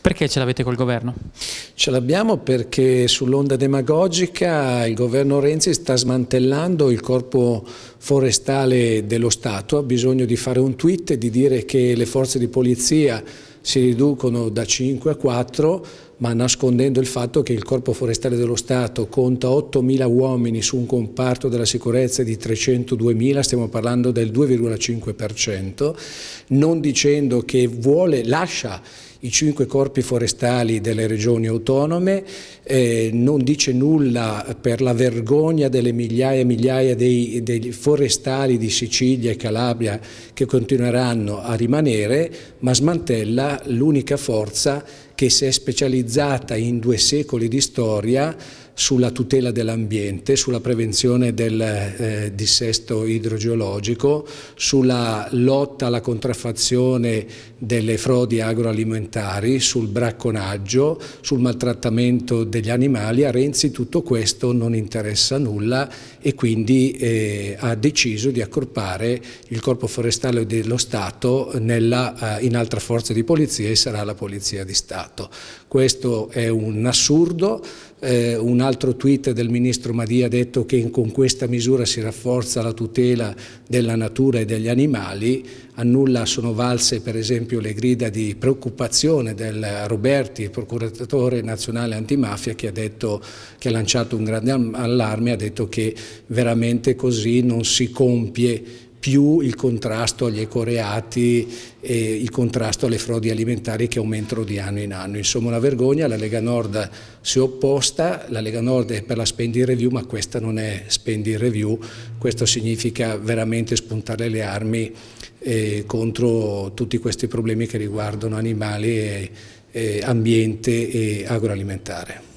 Perché ce l'avete col governo? Ce l'abbiamo perché sull'onda demagogica il governo Renzi sta smantellando il corpo forestale dello Stato, ha bisogno di fare un tweet e di dire che le forze di polizia si riducono da 5 a 4 ma nascondendo il fatto che il Corpo Forestale dello Stato conta 8.000 uomini su un comparto della sicurezza di 302.000, stiamo parlando del 2,5%, non dicendo che vuole, lascia i cinque corpi forestali delle regioni autonome, eh, non dice nulla per la vergogna delle migliaia e migliaia dei, dei, forestali di Sicilia e Calabria che continueranno a rimanere, ma smantella l'unica forza che si è specializzata in due secoli di storia sulla tutela dell'ambiente, sulla prevenzione del eh, dissesto idrogeologico, sulla lotta alla contraffazione delle frodi agroalimentari, sul bracconaggio, sul maltrattamento degli animali. A Renzi tutto questo non interessa nulla e quindi eh, ha deciso di accorpare il Corpo Forestale dello Stato nella, eh, in altra forza di polizia e sarà la Polizia di Stato. Questo è un assurdo. Eh, un altro tweet del ministro Madia ha detto che con questa misura si rafforza la tutela della natura e degli animali. A nulla sono valse per esempio le grida di preoccupazione del Roberti, procuratore nazionale antimafia, che ha, detto, che ha lanciato un grande allarme, ha detto che veramente così non si compie più il contrasto agli ecoreati e il contrasto alle frodi alimentari che aumentano di anno in anno. Insomma una vergogna, la Lega Nord si è opposta, la Lega Nord è per la spending review ma questa non è spending review, questo significa veramente spuntare le armi eh, contro tutti questi problemi che riguardano animali, e, e ambiente e agroalimentare.